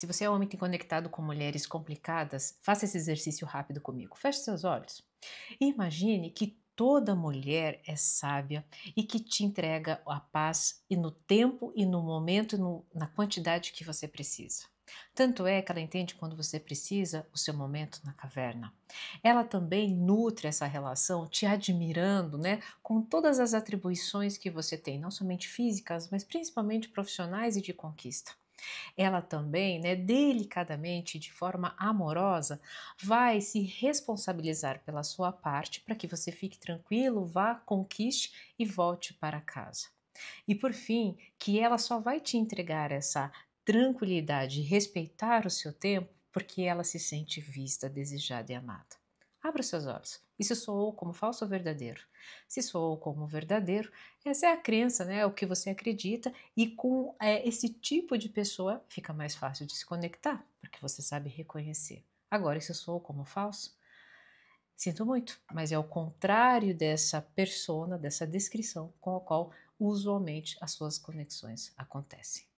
Se você é um homem é conectado com mulheres complicadas, faça esse exercício rápido comigo. Feche seus olhos. Imagine que toda mulher é sábia e que te entrega a paz e no tempo e no momento e no, na quantidade que você precisa. Tanto é que ela entende quando você precisa o seu momento na caverna. Ela também nutre essa relação, te admirando, né, com todas as atribuições que você tem, não somente físicas, mas principalmente profissionais e de conquista. Ela também, né, delicadamente, de forma amorosa, vai se responsabilizar pela sua parte para que você fique tranquilo, vá, conquiste e volte para casa. E por fim, que ela só vai te entregar essa tranquilidade e respeitar o seu tempo porque ela se sente vista, desejada e amada. Abra seus olhos. E se soou como falso ou verdadeiro? Se soou como verdadeiro, essa é a crença, né? O que você acredita. E com é, esse tipo de pessoa fica mais fácil de se conectar, porque você sabe reconhecer. Agora, se soou como falso, sinto muito, mas é o contrário dessa persona, dessa descrição com a qual usualmente as suas conexões acontecem.